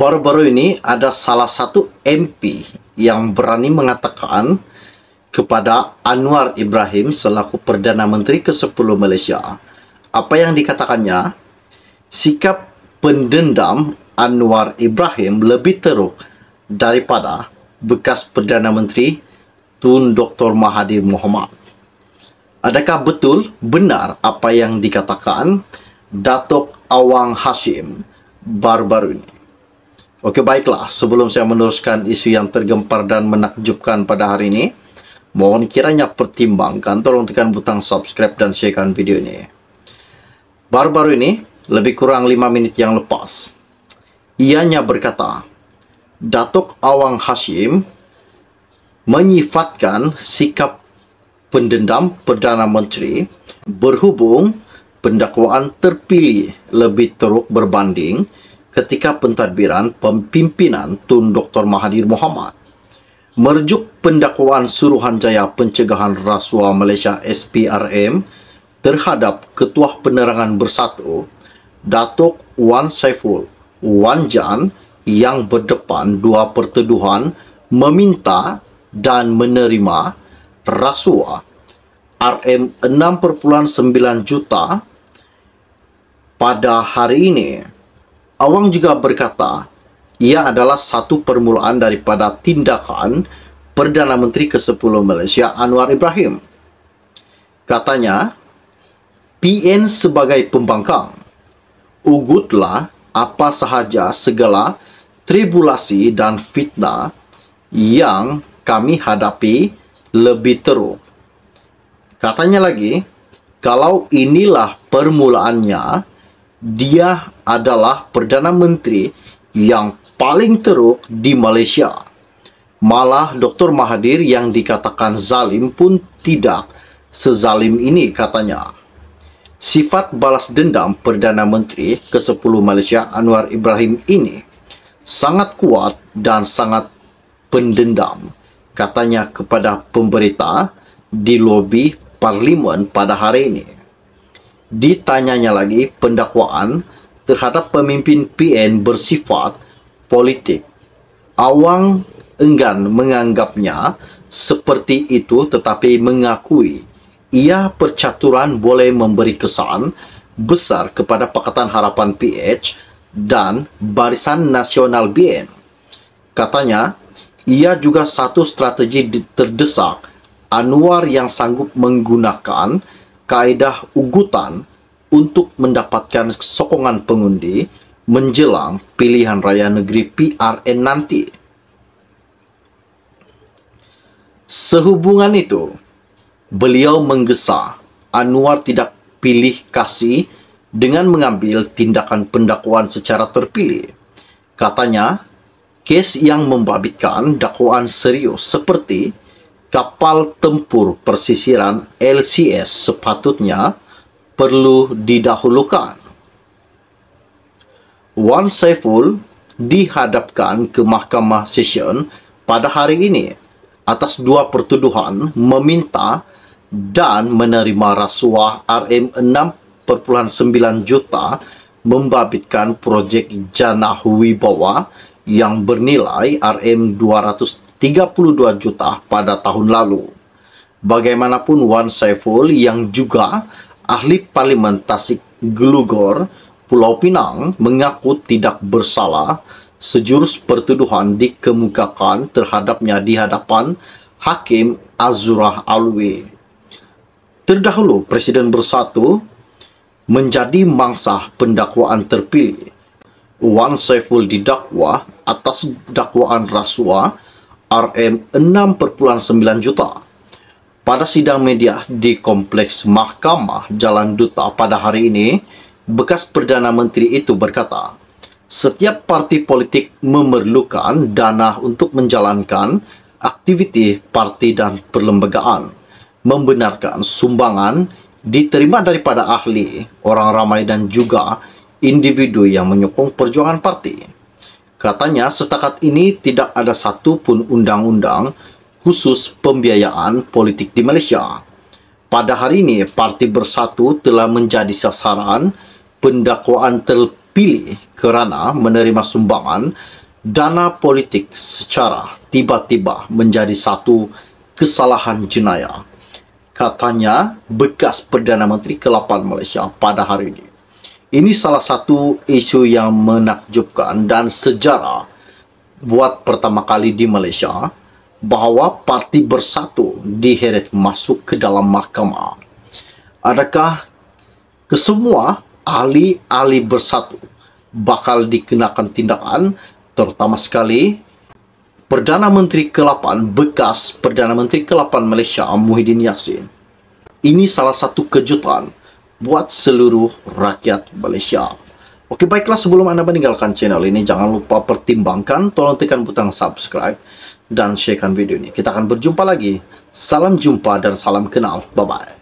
baru-baru ini ada salah satu MP yang berani mengatakan kepada Anwar Ibrahim selaku Perdana Menteri ke-10 Malaysia. Apa yang dikatakannya? Sikap pendendam Anwar Ibrahim lebih teruk daripada bekas Perdana Menteri Tun Dr. Mahathir Mohamad. Adakah betul benar apa yang dikatakan Datuk Awang Hashim baru-baru ini? Oke baiklah, sebelum saya meneruskan isu yang tergempar dan menakjubkan pada hari ini, mohon kiranya pertimbangkan tolong tekan butang subscribe dan sharekan video ini. Baru-baru ini, lebih kurang 5 menit yang lepas, ianya berkata, Datuk Awang Hashim menyifatkan sikap pendendam Perdana Menteri berhubung pendakwaan terpilih lebih teruk berbanding ketika pentadbiran pimpinan Tun Dr. Mahathir Mohamad merujuk pendakwaan Suruhanjaya Pencegahan Rasuah Malaysia SPRM terhadap Ketua Penerangan Bersatu Datuk Wan Saiful Wan Jan yang berdepan dua pertuduhan meminta dan menerima rasuah RM6.9 juta pada hari ini Awang juga berkata, ia adalah satu permulaan daripada tindakan Perdana Menteri ke-10 Malaysia Anwar Ibrahim. Katanya, PN sebagai pembangkang, ugutlah apa sahaja segala tribulasi dan fitnah yang kami hadapi lebih teruk. Katanya lagi, kalau inilah permulaannya, dia adalah Perdana Menteri yang paling teruk di Malaysia. Malah Dr. Mahathir yang dikatakan zalim pun tidak sezalim ini katanya. Sifat balas dendam Perdana Menteri ke-10 Malaysia Anwar Ibrahim ini sangat kuat dan sangat pendendam katanya kepada pemberita di lobi parlimen pada hari ini ditanyanya lagi pendakwaan terhadap pemimpin PN bersifat politik. Awang enggan menganggapnya seperti itu tetapi mengakui ia percaturan boleh memberi kesan besar kepada Pakatan Harapan PH dan Barisan Nasional BN. Katanya, ia juga satu strategi terdesak Anwar yang sanggup menggunakan kaedah ugutan untuk mendapatkan sokongan pengundi menjelang pilihan raya negeri PRN nanti. Sehubungan itu, beliau menggesa Anwar tidak pilih kasih dengan mengambil tindakan pendakwaan secara terpilih. Katanya, kes yang membabitkan dakwaan serius seperti kapal tempur persisiran LCS sepatutnya perlu didahulukan. Wan Saiful dihadapkan ke Mahkamah Session pada hari ini atas dua pertuduhan meminta dan menerima rasuah RM 6.9 juta membabitkan projek Janah Wibawa yang bernilai RM232 juta pada tahun lalu. Bagaimanapun Wan Saiful yang juga ahli parlimen Tasik Gelugor, Pulau Pinang mengaku tidak bersalah sejurus pertuduhan dikemukakan terhadapnya di hadapan Hakim Azurah Alwi. Terdahulu Presiden Bersatu menjadi mangsa pendakwaan terpilih Wan Saiful didakwa atas dakwaan rasuah RM6.9 juta pada sidang media di Kompleks Mahkamah Jalan Duta pada hari ini, bekas Perdana Menteri itu berkata, setiap parti politik memerlukan dana untuk menjalankan aktiviti parti dan perlembagaan, membenarkan sumbangan diterima daripada ahli, orang ramai dan juga individu yang menyokong perjuangan parti. Katanya setakat ini tidak ada satu pun undang-undang khusus pembiayaan politik di Malaysia. Pada hari ini, Parti Bersatu telah menjadi sasaran pendakwaan terpilih kerana menerima sumbangan dana politik secara tiba-tiba menjadi satu kesalahan jenayah. Katanya bekas Perdana Menteri ke-8 Malaysia pada hari ini. Ini salah satu isu yang menakjubkan dan sejarah buat pertama kali di Malaysia bahwa parti bersatu diheret masuk ke dalam mahkamah. Adakah kesemua ahli-ahli bersatu bakal dikenakan tindakan terutama sekali Perdana Menteri ke-8 bekas Perdana Menteri ke-8 Malaysia Muhyiddin Yassin. Ini salah satu kejutan buat seluruh rakyat Malaysia. Oke baiklah sebelum Anda meninggalkan channel ini jangan lupa pertimbangkan tolong tekan butang subscribe dan sharekan video ini. Kita akan berjumpa lagi. Salam jumpa dan salam kenal. Bye-bye.